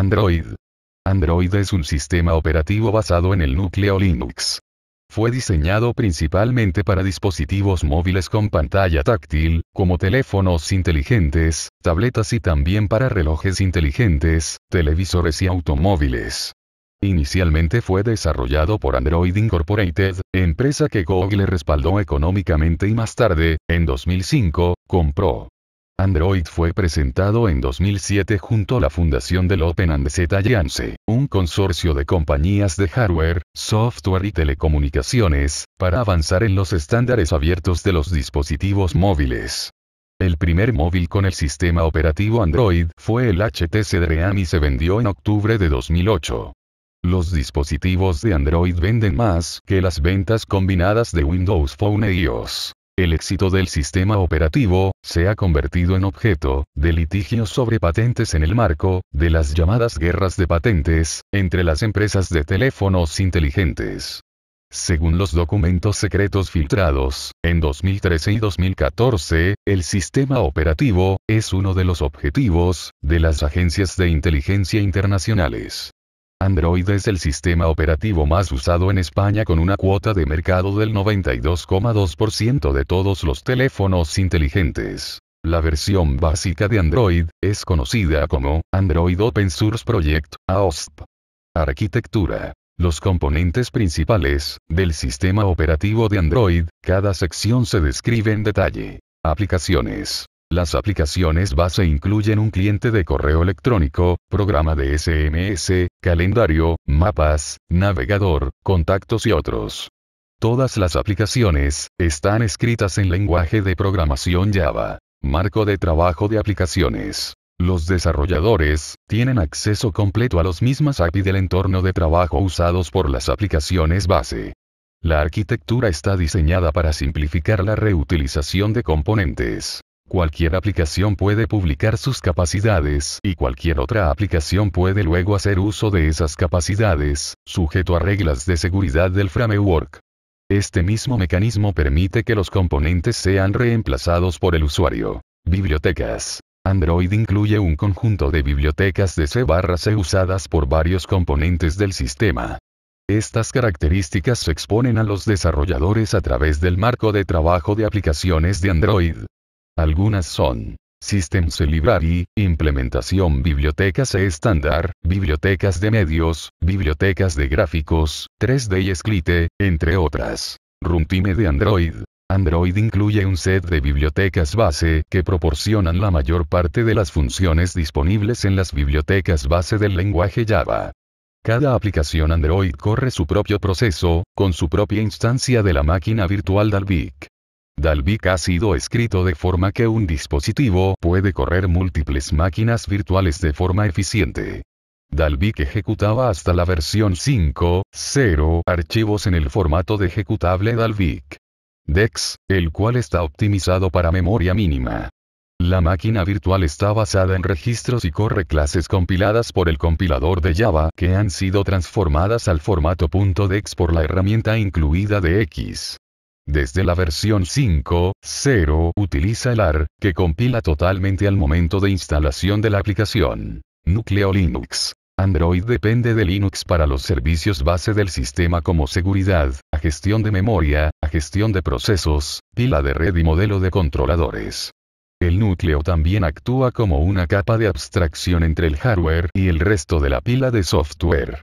Android. Android es un sistema operativo basado en el núcleo Linux. Fue diseñado principalmente para dispositivos móviles con pantalla táctil, como teléfonos inteligentes, tabletas y también para relojes inteligentes, televisores y automóviles. Inicialmente fue desarrollado por Android Incorporated, empresa que Google respaldó económicamente y más tarde, en 2005, compró. Android fue presentado en 2007 junto a la fundación del Open Alliance, un consorcio de compañías de hardware, software y telecomunicaciones, para avanzar en los estándares abiertos de los dispositivos móviles. El primer móvil con el sistema operativo Android fue el HTC Dream y se vendió en octubre de 2008. Los dispositivos de Android venden más que las ventas combinadas de Windows Phone e iOS. El éxito del sistema operativo, se ha convertido en objeto, de litigios sobre patentes en el marco, de las llamadas guerras de patentes, entre las empresas de teléfonos inteligentes. Según los documentos secretos filtrados, en 2013 y 2014, el sistema operativo es uno de los objetivos de las agencias de inteligencia internacionales. Android es el sistema operativo más usado en España con una cuota de mercado del 92,2% de todos los teléfonos inteligentes. La versión básica de Android es conocida como Android Open Source Project, AOSP. Arquitectura. Los componentes principales del sistema operativo de Android, cada sección se describe en detalle. Aplicaciones. Las aplicaciones base incluyen un cliente de correo electrónico, programa de SMS, calendario, mapas, navegador, contactos y otros. Todas las aplicaciones están escritas en lenguaje de programación Java, marco de trabajo de aplicaciones. Los desarrolladores tienen acceso completo a los mismas API del entorno de trabajo usados por las aplicaciones base. La arquitectura está diseñada para simplificar la reutilización de componentes. Cualquier aplicación puede publicar sus capacidades y cualquier otra aplicación puede luego hacer uso de esas capacidades, sujeto a reglas de seguridad del framework. Este mismo mecanismo permite que los componentes sean reemplazados por el usuario. Bibliotecas. Android incluye un conjunto de bibliotecas de C barra C usadas por varios componentes del sistema. Estas características se exponen a los desarrolladores a través del marco de trabajo de aplicaciones de Android, algunas son Systems Library, implementación bibliotecas estándar, bibliotecas de medios, bibliotecas de gráficos, 3D y Esclite, entre otras. Runtime de Android. Android incluye un set de bibliotecas base que proporcionan la mayor parte de las funciones disponibles en las bibliotecas base del lenguaje Java. Cada aplicación Android corre su propio proceso, con su propia instancia de la máquina virtual Dalvik. Dalvik ha sido escrito de forma que un dispositivo puede correr múltiples máquinas virtuales de forma eficiente. Dalvik ejecutaba hasta la versión 5.0 archivos en el formato de ejecutable Dalvik. DEX, el cual está optimizado para memoria mínima. La máquina virtual está basada en registros y corre clases compiladas por el compilador de Java que han sido transformadas al formato .dex por la herramienta incluida de X. Desde la versión 5.0 utiliza el AR, que compila totalmente al momento de instalación de la aplicación. Núcleo Linux. Android depende de Linux para los servicios base del sistema como seguridad, a gestión de memoria, a gestión de procesos, pila de red y modelo de controladores. El núcleo también actúa como una capa de abstracción entre el hardware y el resto de la pila de software.